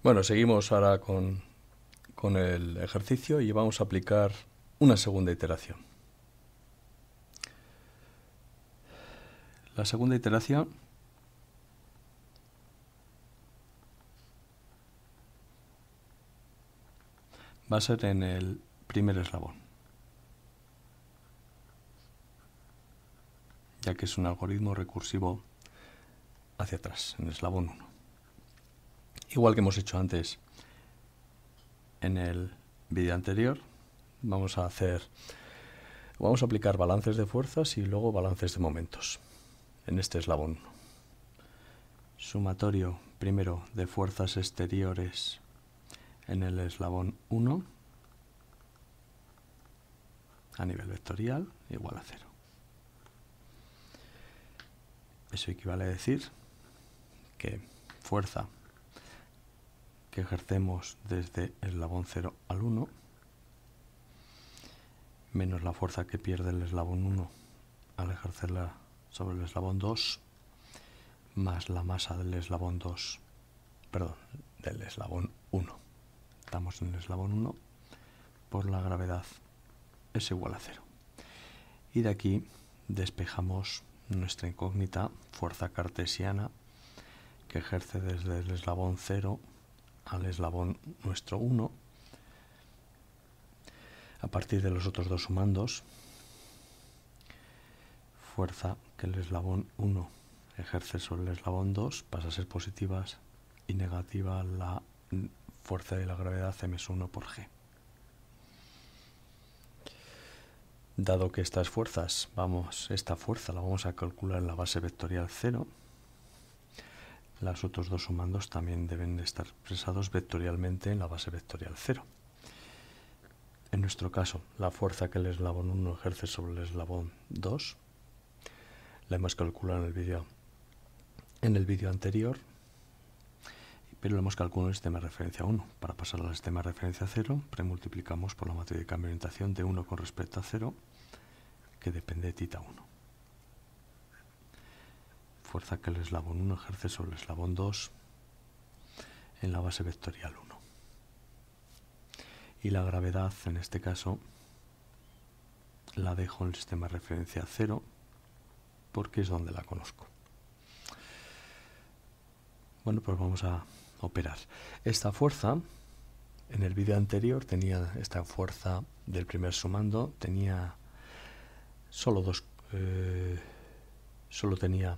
Bueno, seguimos ahora con, el ejercicio y vamos a aplicar una segunda iteración. La segunda iteración va a ser en el primer eslabón, ya que es un algoritmo recursivo hacia atrás, en el eslabón 1 igual que hemos hecho antes en el vídeo anterior, vamos a hacer, vamos a aplicar balances de fuerzas y luego balances de momentos en este eslabón. Sumatorio primero de fuerzas exteriores en el eslabón 1 a nivel vectorial igual a 0. Eso equivale a decir que fuerza ejercemos desde el eslabón 0 al 1, menos la fuerza que pierde el eslabón 1 al ejercerla sobre el eslabón 2, más la masa del eslabón 2, perdón, del eslabón 1. Estamos en el eslabón 1 por la gravedad es igual a 0. Y de aquí despejamos nuestra incógnita, fuerza cartesiana, que ejerce desde el eslabón 0 al eslabón nuestro 1. A partir de los otros dos sumandos, fuerza que el eslabón 1 ejerce sobre el eslabón 2 pasa a ser positiva y negativa la fuerza de la gravedad m1 por g. Dado que estas fuerzas, vamos, esta fuerza la vamos a calcular en la base vectorial 0, los otros dos sumandos también deben estar expresados vectorialmente en la base vectorial 0. En nuestro caso, la fuerza que el eslabón 1 ejerce sobre el eslabón 2 la hemos calculado en el vídeo anterior, pero lo hemos calculado en el sistema de referencia 1. Para pasar al sistema de referencia 0, premultiplicamos por la matriz de cambio de orientación de 1 con respecto a 0, que depende de tita 1 fuerza que el eslabón 1 ejerce sobre el eslabón 2 en la base vectorial 1. Y la gravedad, en este caso, la dejo en el sistema de referencia 0 porque es donde la conozco. Bueno, pues vamos a operar. Esta fuerza, en el vídeo anterior tenía esta fuerza del primer sumando, tenía solo dos, eh, solo tenía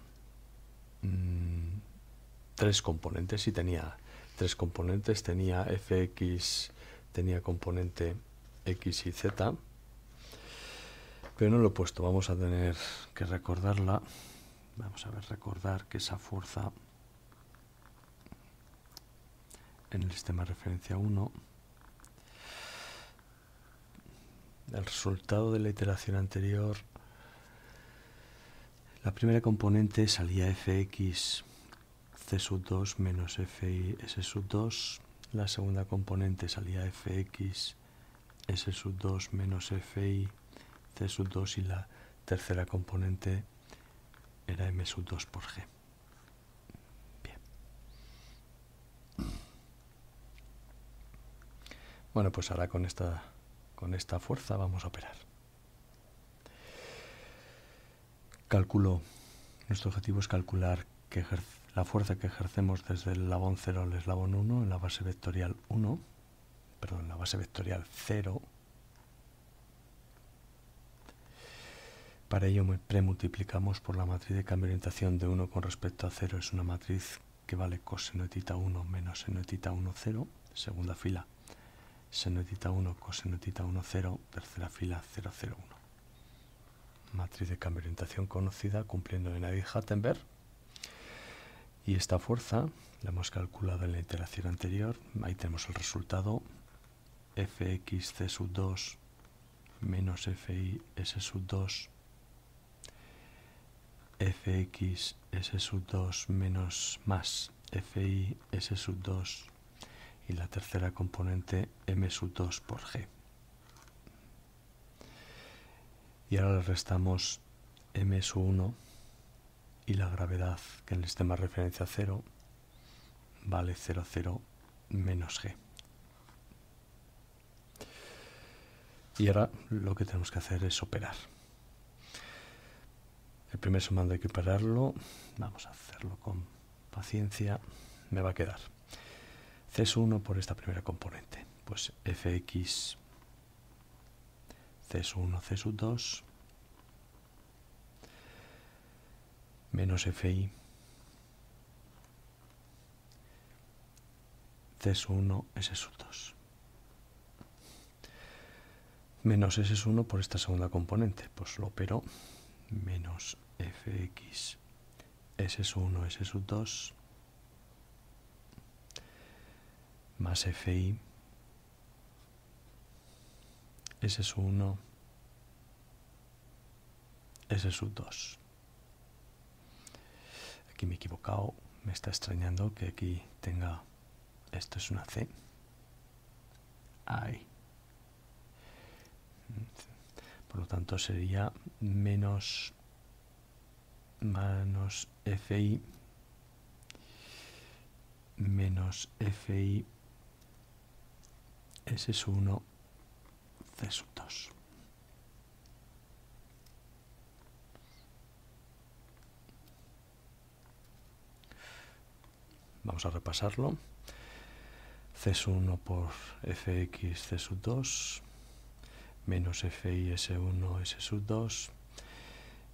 Mm, tres componentes, y tenía tres componentes, tenía fx, tenía componente x y z, pero no lo he puesto, vamos a tener que recordarla, vamos a ver, recordar que esa fuerza en el sistema de referencia 1, el resultado de la iteración anterior la primera componente salía fx c sub 2 menos fi, s sub 2. La segunda componente salía fx s sub 2 menos fi c sub 2 y la tercera componente era m sub 2 por g. Bien. Bueno, pues ahora con esta fuerza vamos a operar. cálculo Nuestro objetivo es calcular que la fuerza que ejercemos desde el eslabón 0 al eslabón 1 en la base vectorial 1, perdón, en la base vectorial 0. Para ello pre-multiplicamos por la matriz de cambio de orientación de 1 con respecto a 0. Es una matriz que vale coseno de tita 1 menos seno de tita 1, 0. Segunda fila, seno de tita 1, coseno de tita 1, 0. Tercera fila, 0, 0, 1 matriz de cambio de orientación conocida cumpliendo de Navier-Hattenberg. Y esta fuerza la hemos calculado en la iteración anterior. Ahí tenemos el resultado fxc sub 2 menos fi s sub 2 fxs sub 2 menos más fi s sub 2 y la tercera componente m sub 2 por g. Y ahora le restamos m 1 y la gravedad, que en el sistema de referencia 0, vale 0, 0 menos g. Y ahora lo que tenemos que hacer es operar. El primer sumando hay que operarlo. Vamos a hacerlo con paciencia. Me va a quedar c1 por esta primera componente. Pues fx c 1 CSU2, menos FI, c 1 s 2 menos s 1 por esta segunda componente, pues lo opero, menos FX, s 1 s 2 más FI, ese es 1. Ese es 2. Aquí me he equivocado. Me está extrañando que aquí tenga... Esto es una C. Ahí. Por lo tanto sería menos... Menos FI. Menos FI. Ese es 1 2 Vamos a repasarlo. C1 por fx C2 menos fi S1 S2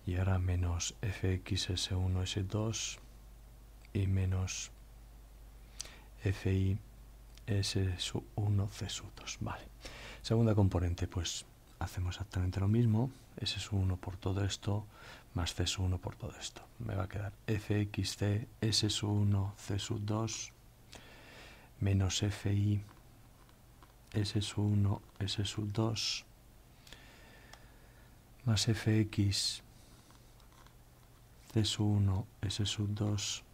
y ahora menos fx S1 S2 y menos fi S1 C2. Vale. Segunda componente, pues hacemos exactamente lo mismo, S es 1 por todo esto, más C sub 1 por todo esto. Me va a quedar FXC, S 1, C sub 2, menos FI, S 1, S sub 2, más FX, C 1, S sub 2,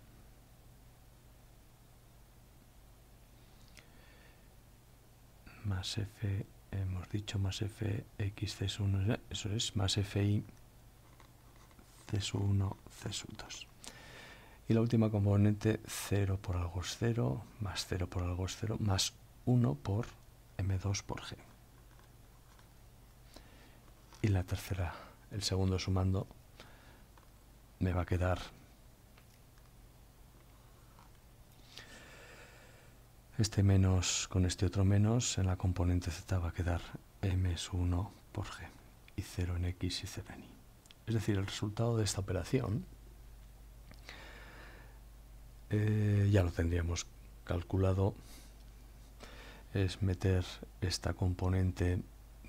más F hemos dicho más fx c1, eso es, más fi c1, c2. Y la última componente, 0 por algo es 0, más 0 por algo es 0, más 1 por m2 por g. Y la tercera, el segundo sumando, me va a quedar Este menos con este otro menos en la componente z va a quedar m es 1 por g y 0 en x y 0 en y. Es decir, el resultado de esta operación eh, ya lo tendríamos calculado. Es meter esta componente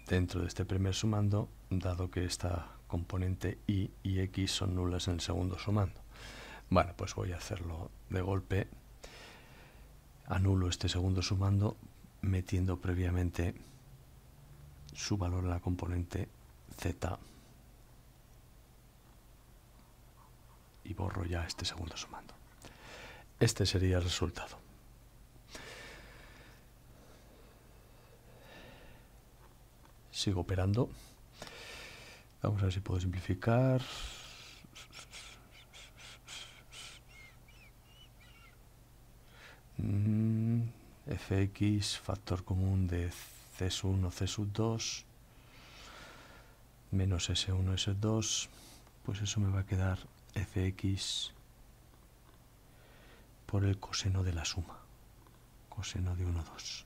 dentro de este primer sumando, dado que esta componente y y x son nulas en el segundo sumando. Bueno, pues voy a hacerlo de golpe anulo este segundo sumando metiendo previamente su valor a la componente z y borro ya este segundo sumando. Este sería el resultado. Sigo operando. Vamos a ver si puedo simplificar. fx, factor común de c 1 c 2 menos S1, S2, pues eso me va a quedar fx por el coseno de la suma, coseno de 1, 2.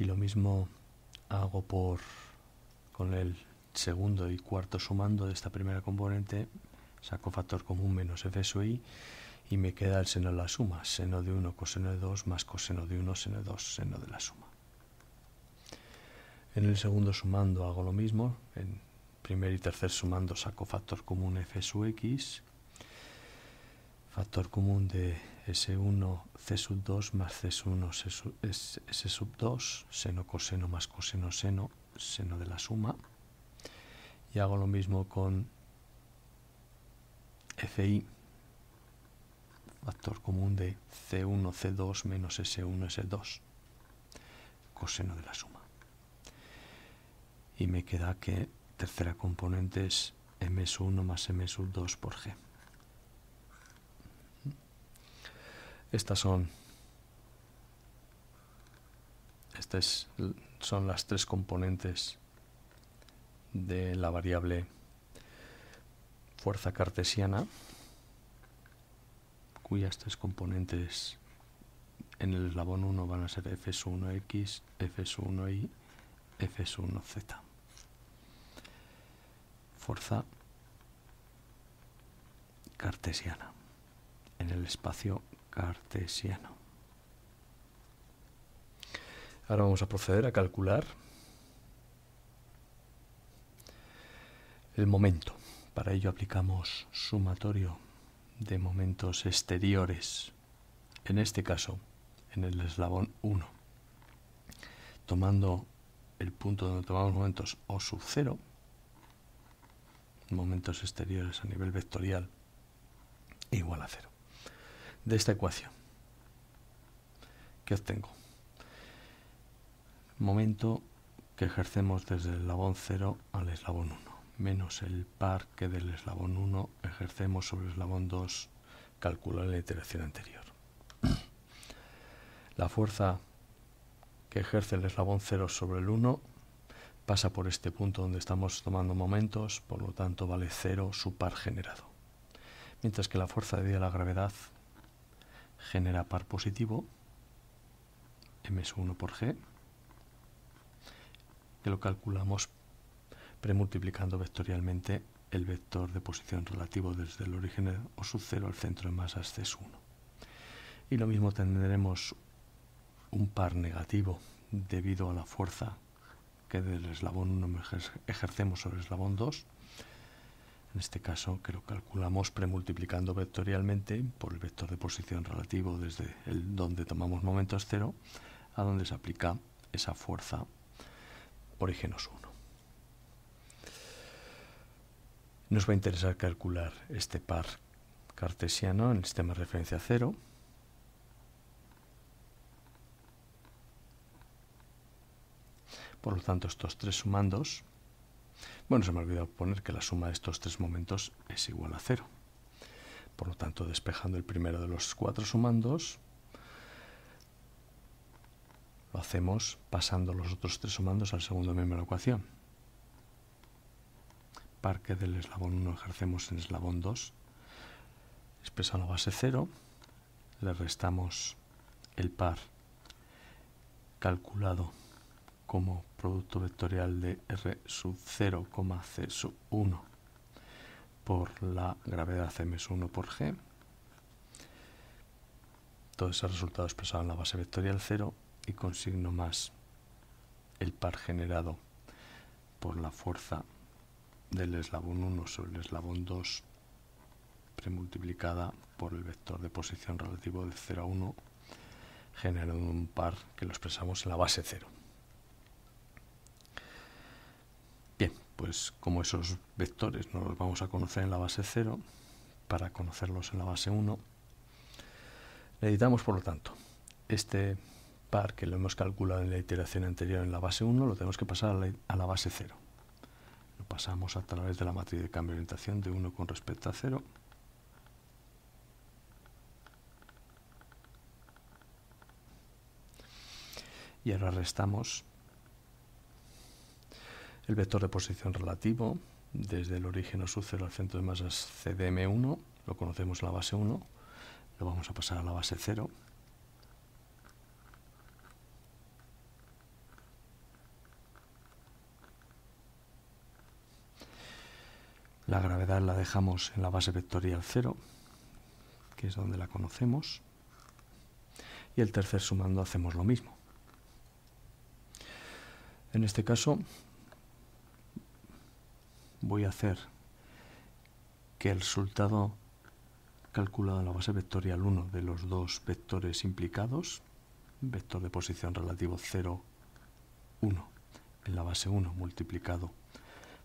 Y lo mismo hago por con el segundo y cuarto sumando de esta primera componente, saco factor común menos f y me queda el seno de la suma, seno de 1 coseno de 2 más coseno de 1 seno de 2, seno de la suma. En el segundo sumando hago lo mismo, en primer y tercer sumando saco factor común f sub x, factor común de s1 c sub 2 más c sub 1 sub 2, seno coseno más coseno seno, seno de la suma, y hago lo mismo con fi factor común de C1, C2 menos S1, S2, coseno de la suma. Y me queda que tercera componente es M 1 más M 2 por G. Estas son, estas son las tres componentes de la variable fuerza cartesiana cuyas tres componentes en el eslabón 1 van a ser FS1X, FS1Y, FS1Z. Fuerza cartesiana, en el espacio cartesiano. Ahora vamos a proceder a calcular el momento. Para ello aplicamos sumatorio de momentos exteriores, en este caso, en el eslabón 1, tomando el punto donde tomamos momentos O sub 0, momentos exteriores a nivel vectorial igual a 0, de esta ecuación. que obtengo? Momento que ejercemos desde el eslabón 0 al eslabón 1 menos el par que del eslabón 1 ejercemos sobre el eslabón 2 calculado en la iteración anterior. la fuerza que ejerce el eslabón 0 sobre el 1 pasa por este punto donde estamos tomando momentos, por lo tanto vale 0 su par generado. Mientras que la fuerza de la gravedad genera par positivo, m1 por g, que lo calculamos premultiplicando vectorialmente el vector de posición relativo desde el origen o sub 0 al centro de masas C1. Y lo mismo tendremos un par negativo debido a la fuerza que del eslabón 1 ejercemos sobre el eslabón 2. En este caso que lo calculamos premultiplicando vectorialmente por el vector de posición relativo desde el donde tomamos momentos 0 a donde se aplica esa fuerza origen 1. Nos va a interesar calcular este par cartesiano en el sistema de referencia cero. Por lo tanto, estos tres sumandos, bueno, se me ha olvidado poner que la suma de estos tres momentos es igual a cero. Por lo tanto, despejando el primero de los cuatro sumandos, lo hacemos pasando los otros tres sumandos al segundo miembro de la ecuación que del eslabón 1 ejercemos en eslabón 2, expresa la base 0, le restamos el par calculado como producto vectorial de R sub 0, C sub 1 por la gravedad M1 por G. Todo ese resultado expresado en la base vectorial 0 y con signo más el par generado por la fuerza del eslabón 1 sobre el eslabón 2 premultiplicada por el vector de posición relativo de 0 a 1 generando un par que lo expresamos en la base 0. Bien, pues como esos vectores no los vamos a conocer en la base 0, para conocerlos en la base 1, necesitamos por lo tanto este par que lo hemos calculado en la iteración anterior en la base 1, lo tenemos que pasar a la, a la base 0 pasamos a través de la matriz de cambio de orientación de 1 con respecto a 0 y ahora restamos el vector de posición relativo desde el origen o su al centro de masas CDM1, lo conocemos la base 1, lo vamos a pasar a la base 0 La gravedad la dejamos en la base vectorial 0, que es donde la conocemos. Y el tercer sumando hacemos lo mismo. En este caso voy a hacer que el resultado calculado en la base vectorial 1 de los dos vectores implicados, vector de posición relativo 0, 1 en la base 1 multiplicado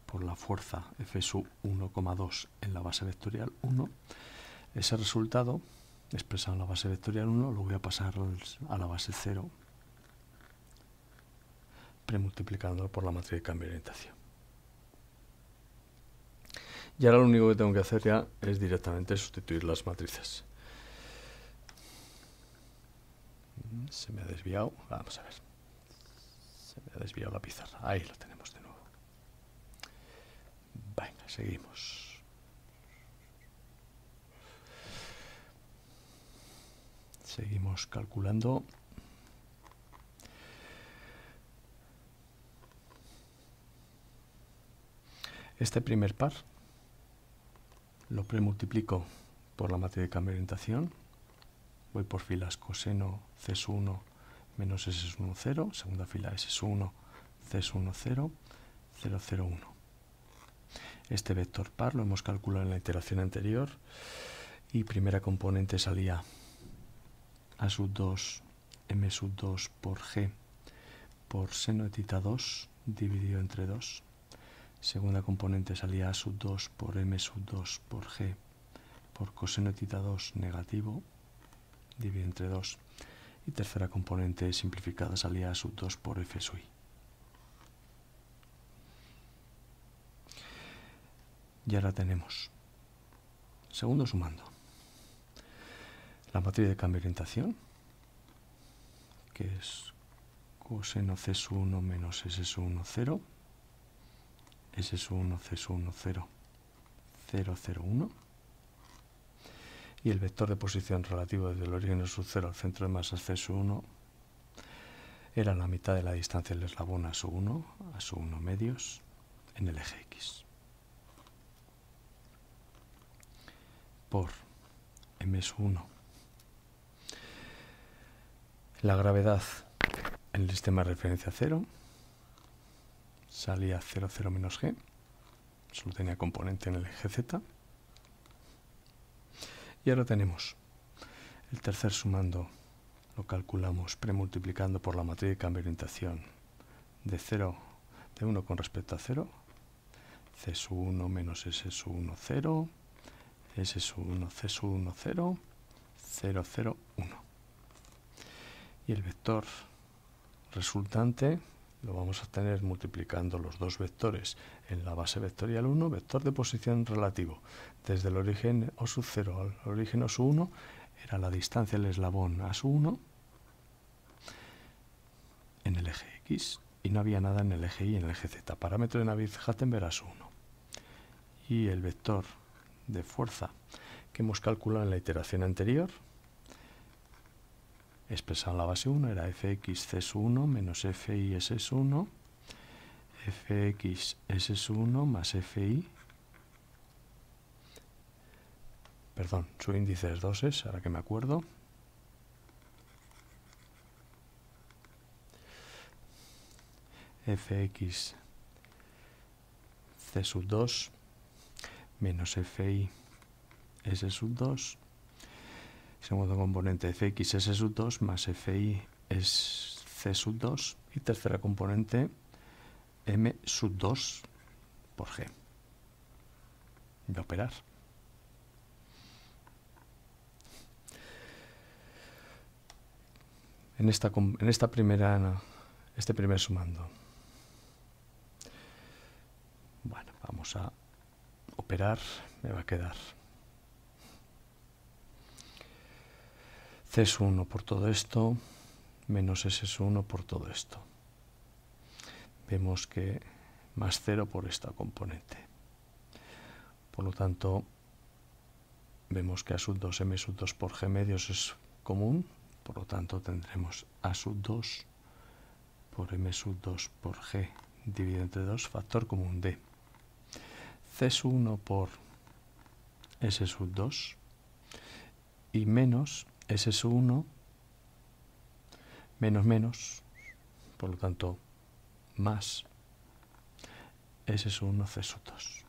por la fuerza F sub 1,2 en la base vectorial 1, ese resultado expresado en la base vectorial 1 lo voy a pasar a la base 0 premultiplicándolo por la matriz de cambio de orientación. Y ahora lo único que tengo que hacer ya es directamente sustituir las matrices. Se me ha desviado, vamos a ver, se me ha desviado la pizarra, ahí lo tenemos. Venga, seguimos. Seguimos calculando. Este primer par lo premultiplico por la matriz de cambio de orientación. Voy por filas coseno C 1 menos S es 1, 0. Segunda fila S 1, C 1, 0, 0, 0, 1 este vector par, lo hemos calculado en la iteración anterior, y primera componente salía a sub 2, m sub 2 por g por seno de tita 2 dividido entre 2. Segunda componente salía a sub 2 por m sub 2 por g por coseno de tita 2 negativo dividido entre 2. Y tercera componente simplificada salía a sub 2 por f sub i. Y ahora tenemos. Segundo sumando. La matriz de cambio de orientación, que es coseno C1 menos S1, 0. S1, C1, 0, 0, 0, 1. Y el vector de posición relativo desde el origen de sub 0 al centro de masa C1 era la mitad de la distancia del eslabón a su 1, a su 1 medios, en el eje X. por MS1. La gravedad en el sistema de referencia 0 salía 0, 0 menos G, solo tenía componente en el eje Z. Y ahora tenemos el tercer sumando, lo calculamos premultiplicando por la matriz de cambio de orientación de 0, de 1 con respecto a 0, C1 menos S1, 0, S es 1, c sub 1, 0, 0, 0, 1. Y el vector resultante lo vamos a obtener multiplicando los dos vectores en la base vectorial 1, vector de posición relativo. Desde el origen O sub 0 al origen O sub 1 era la distancia del eslabón A sub 1 en el eje X y no había nada en el eje Y en el eje Z. Parámetro de Navier-Hattenberg A su 1. Y el vector de fuerza que hemos calculado en la iteración anterior, expresado en la base 1, era fxc 1 menos fis1, fxs1 más fi, perdón, su índice es 2s, ahora que me acuerdo, fx c 2 menos fi s sub 2 segundo componente fx s sub 2 más fi es c sub 2 y tercera componente m sub 2 por g a operar en esta, en esta primera este primer sumando bueno vamos a recuperar, me va a quedar. C es 1 por todo esto, menos S es 1 por todo esto. Vemos que más 0 por esta componente. Por lo tanto, vemos que a sub 2m sub 2 por g medios es común, por lo tanto tendremos a sub 2 por m sub 2 por g dividido entre 2, factor común d C 1 por S 2 y menos S 1 menos menos, por lo tanto, más S 1 C 2.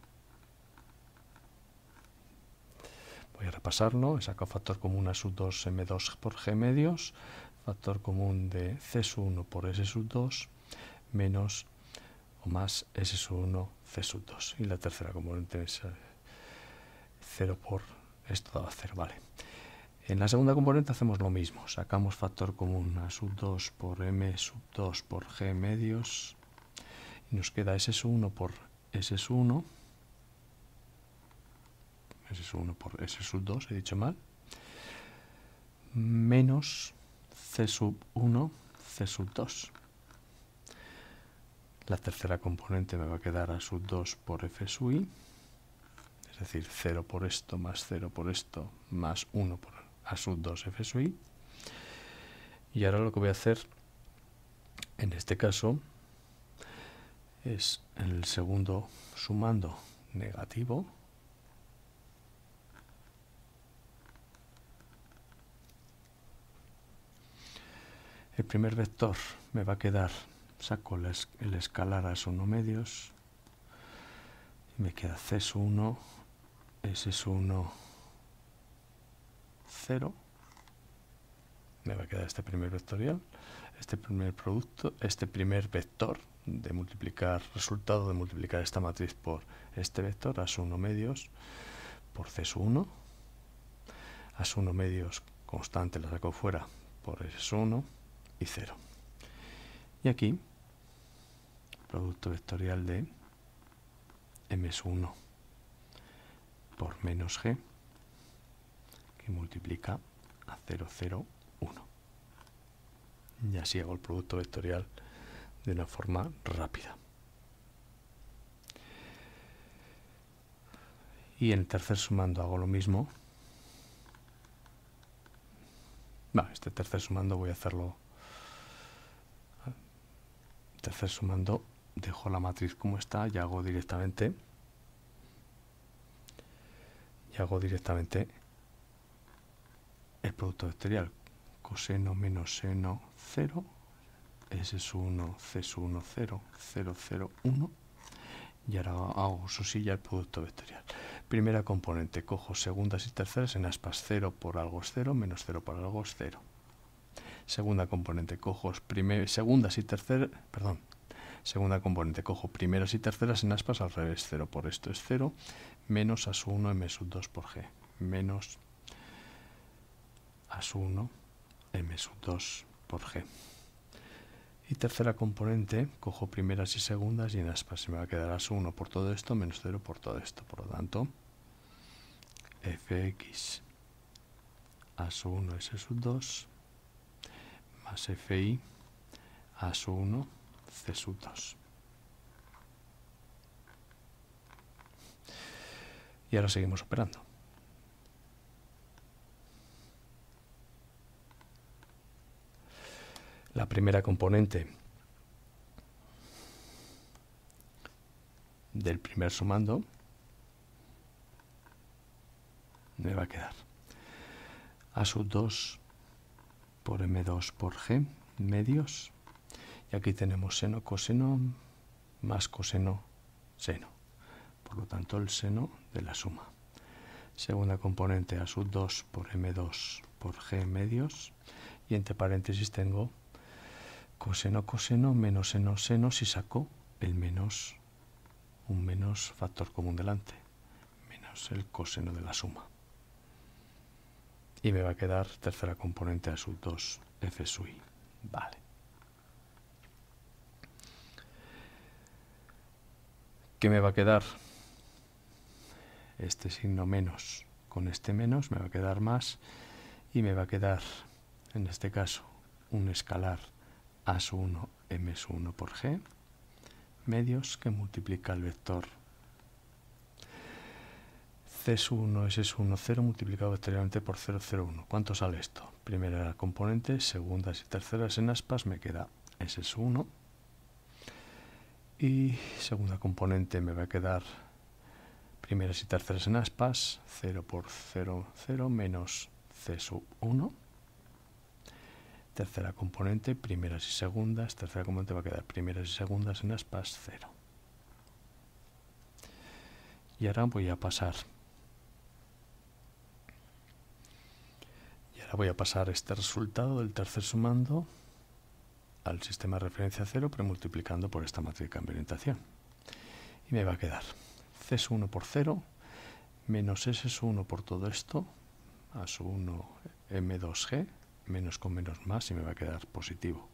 Voy a repasarlo, he sacado factor común a sub 2 M2 por G medios, factor común de C 1 por S 2 menos más más sub 1 C sub 2 Y la tercera componente es 0 por esto daba 0, vale. En la segunda componente hacemos lo mismo, sacamos factor común a sub 2 por m sub 2 por g medios y nos queda s 1 por s 1 s 1 por s sub 2, he dicho mal menos c sub 1 c sub 2 la tercera componente me va a quedar a sub 2 por f sub i, es decir, 0 por esto más 0 por esto más 1 por a sub 2 f sub i. Y ahora lo que voy a hacer en este caso es en el segundo sumando negativo el primer vector me va a quedar saco el, escalar a 1 medios, y me queda cs 1 s 1 0, me va a quedar este primer vectorial, este primer producto, este primer vector de multiplicar, resultado de multiplicar esta matriz por este vector, a su 1 medios por CES1, A su 1 medios constante la saco fuera por S1 y 0. Y aquí, producto vectorial de m 1 por menos G, que multiplica a 0, 0, 1. Y así hago el producto vectorial de una forma rápida. Y en el tercer sumando hago lo mismo. este tercer sumando voy a hacerlo tercer sumando dejo la matriz como está y hago directamente y hago directamente el producto vectorial coseno menos seno 0 S es 1, C es 1, 0, 0, 0, 1 y ahora hago su silla el producto vectorial primera componente cojo segundas y terceras en aspas 0 por algo es 0 menos 0 por algo es 0 segunda componente cojos segundas y tercer perdón, segunda componente cojo primeras y terceras en aspas al revés, 0 por esto es 0, menos a 1 m sub 2 por g, menos a 1 m sub 2 por g. Y tercera componente, cojo primeras y segundas y en aspas se me va a quedar a 1 por todo esto, menos 0 por todo esto, por lo tanto, fx a su 1 s sub 2 más fi a 1 c 2. Y ahora seguimos operando. La primera componente del primer sumando me va a quedar a sub 2 por m2 por g, medios. Y aquí tenemos seno, coseno, más coseno, seno. Por lo tanto, el seno de la suma. Segunda componente a sub 2 por m2 por g medios. Y entre paréntesis tengo coseno, coseno, menos seno, seno, si saco el menos, un menos factor común delante, menos el coseno de la suma y me va a quedar tercera componente a 2 f sub i. Vale. ¿Qué me va a quedar? Este signo menos con este menos me va a quedar más y me va a quedar, en este caso, un escalar a sub 1 m sub 1 por g medios que multiplica el vector C 1, S es 1, 0 multiplicado vectorialmente por 0, 0, 1. ¿Cuánto sale esto? Primera componente, segundas y terceras en aspas me queda S es 1. Y segunda componente me va a quedar primeras y terceras en aspas, 0 por 0, 0 menos C sub 1. Tercera componente, primeras y segundas, tercera componente va a quedar primeras y segundas en aspas, 0. Y ahora voy a pasar voy a pasar este resultado del tercer sumando al sistema de referencia 0, pero multiplicando por esta matriz de orientación. Y me va a quedar C1 por 0 menos S1 por todo esto, a 1 M2G, menos con menos más y me va a quedar positivo.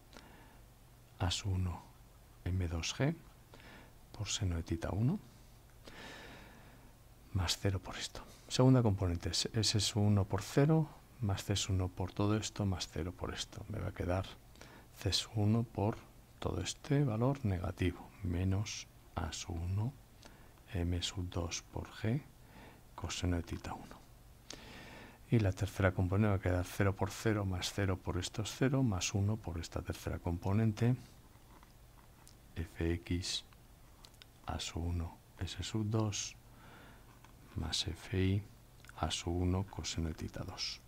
A 1 M2G por seno de tita 1 más 0 por esto. Segunda componente, S1 por 0 más CES1 por todo esto, más 0 por esto. Me va a quedar c 1 por todo este valor negativo, menos A 1, M sub 2 por G, coseno de tita 1. Y la tercera componente va a quedar 0 por 0 más 0 por estos 0 más 1 por esta tercera componente. Fx a 1 S sub 2 más Fi a 1 coseno de tita 2.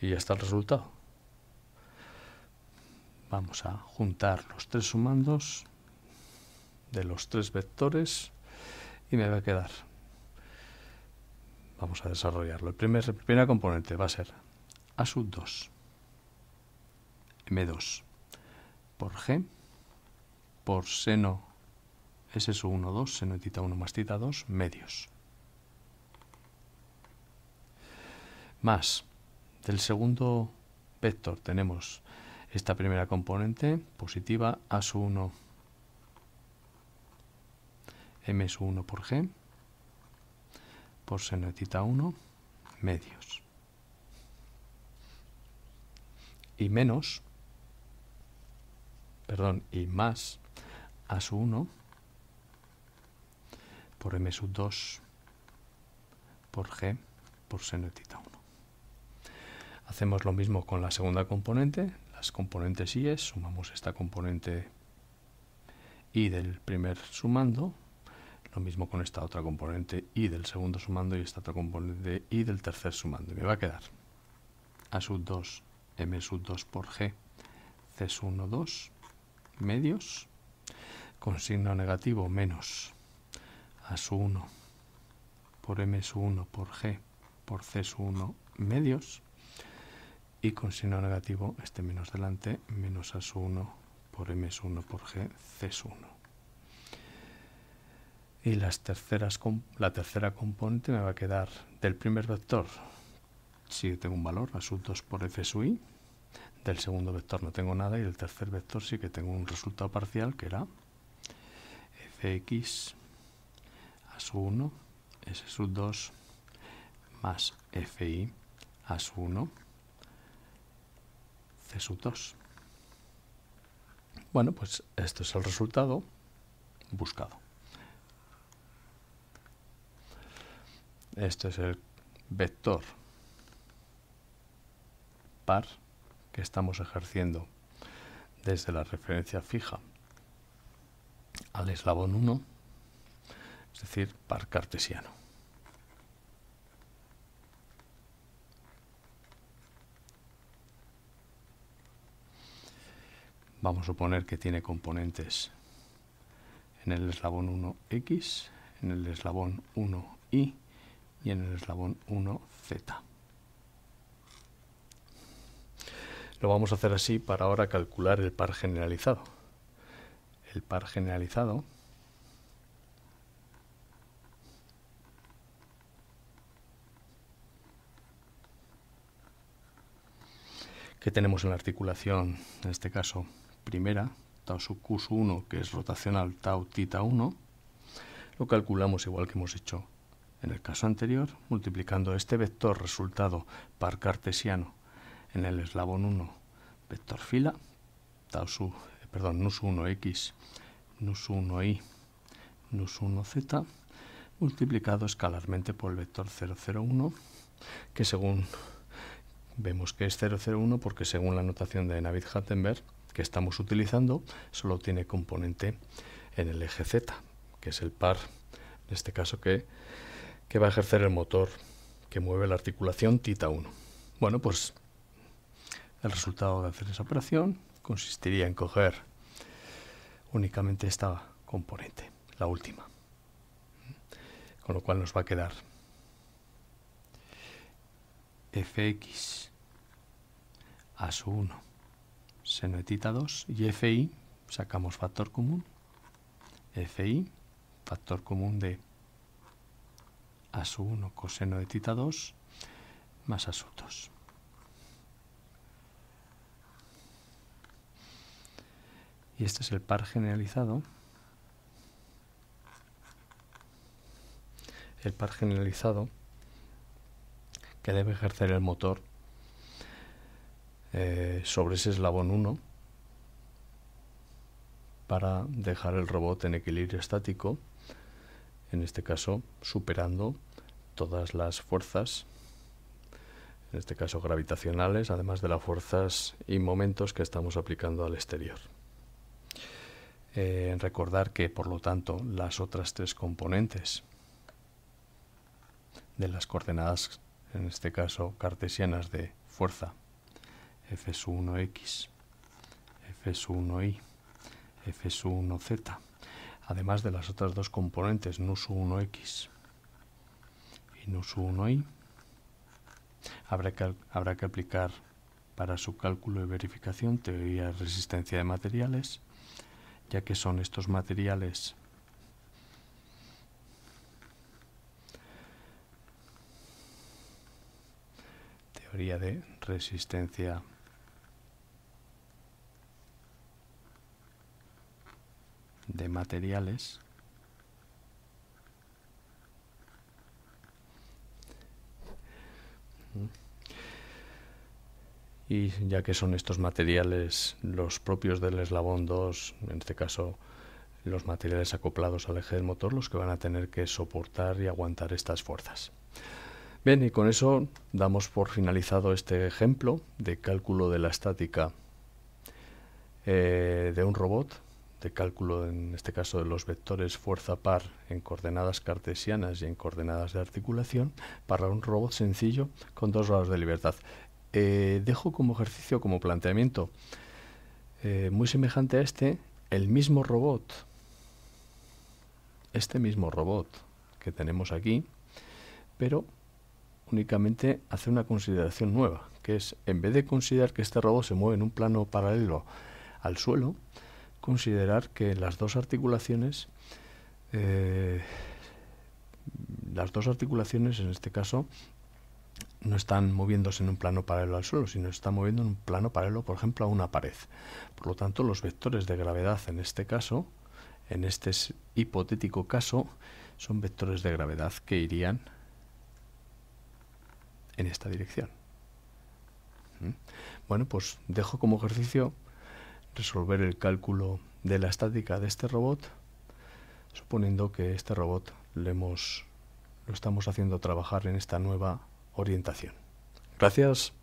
Y ya está el resultado. Vamos a juntar los tres sumandos de los tres vectores y me va a quedar. Vamos a desarrollarlo. El primer, primer componente va a ser A sub 2, M2 por G por seno S sub 1, 2, seno de tita 1 más tita 2, medios. Más del segundo vector tenemos esta primera componente positiva a su 1 m su 1 por g por seno de tita 1 medios y menos perdón y más a su 1 por m sub 2 por g por seno de tita 1 Hacemos lo mismo con la segunda componente, las componentes y es, sumamos esta componente y del primer sumando, lo mismo con esta otra componente y del segundo sumando y esta otra componente y del tercer sumando. me va a quedar a sub 2, m sub 2 por g, c sub 1, 2, medios, con signo negativo menos a sub 1 por m sub 1 por g por c sub 1 medios y con signo negativo este menos delante menos a su 1 por m 1 por g c 1 y las terceras la tercera componente me va a quedar del primer vector si tengo un valor a sub 2 por f sub i del segundo vector no tengo nada y del tercer vector sí que tengo un resultado parcial que era fx a 1 s sub 2 más fi a 1 C 2. Bueno, pues esto es el resultado buscado. Este es el vector par que estamos ejerciendo desde la referencia fija al eslabón 1, es decir, par cartesiano. vamos a suponer que tiene componentes en el eslabón 1X, en el eslabón 1Y y en el eslabón 1Z. Lo vamos a hacer así para ahora calcular el par generalizado. El par generalizado que tenemos en la articulación, en este caso primera, tau sub Q1, que es rotacional tau tita 1, lo calculamos igual que hemos hecho en el caso anterior, multiplicando este vector resultado par cartesiano en el eslabón 1, vector fila, tau sub, eh, perdón, nus 1x, nus 1y, nus 1z, multiplicado escalarmente por el vector 001, que según vemos que es 001 porque según la notación de David Hattenberg, que estamos utilizando solo tiene componente en el eje Z, que es el par, en este caso, que, que va a ejercer el motor que mueve la articulación tita 1. Bueno, pues el resultado de hacer esa operación consistiría en coger únicamente esta componente, la última, con lo cual nos va a quedar fx a su 1 seno de tita 2 y FI, sacamos factor común, FI, factor común de a sub 1 coseno de tita 2 más a 2. Y este es el par generalizado. El par generalizado que debe ejercer el motor eh, sobre ese eslabón 1 para dejar el robot en equilibrio estático, en este caso superando todas las fuerzas, en este caso gravitacionales, además de las fuerzas y momentos que estamos aplicando al exterior. Eh, recordar que, por lo tanto, las otras tres componentes de las coordenadas, en este caso cartesianas de fuerza, f 1 x f 1 y f 1 z además de las otras dos componentes NUS1X y nusu 1 y Habrá que, habrá que aplicar para su cálculo y verificación teoría de resistencia de materiales, ya que son estos materiales teoría de resistencia de materiales y ya que son estos materiales los propios del eslabón 2, en este caso los materiales acoplados al eje del motor, los que van a tener que soportar y aguantar estas fuerzas. Bien, y con eso damos por finalizado este ejemplo de cálculo de la estática eh, de un robot de cálculo, en este caso de los vectores fuerza par en coordenadas cartesianas y en coordenadas de articulación, para un robot sencillo con dos grados de libertad. Eh, dejo como ejercicio, como planteamiento, eh, muy semejante a este, el mismo robot, este mismo robot que tenemos aquí, pero únicamente hace una consideración nueva, que es, en vez de considerar que este robot se mueve en un plano paralelo al suelo, considerar que las dos articulaciones, eh, las dos articulaciones en este caso, no están moviéndose en un plano paralelo al suelo, sino están moviendo en un plano paralelo, por ejemplo, a una pared. Por lo tanto, los vectores de gravedad en este caso, en este hipotético caso, son vectores de gravedad que irían en esta dirección. ¿Mm? Bueno, pues dejo como ejercicio resolver el cálculo de la estática de este robot, suponiendo que este robot lo estamos haciendo trabajar en esta nueva orientación. Gracias.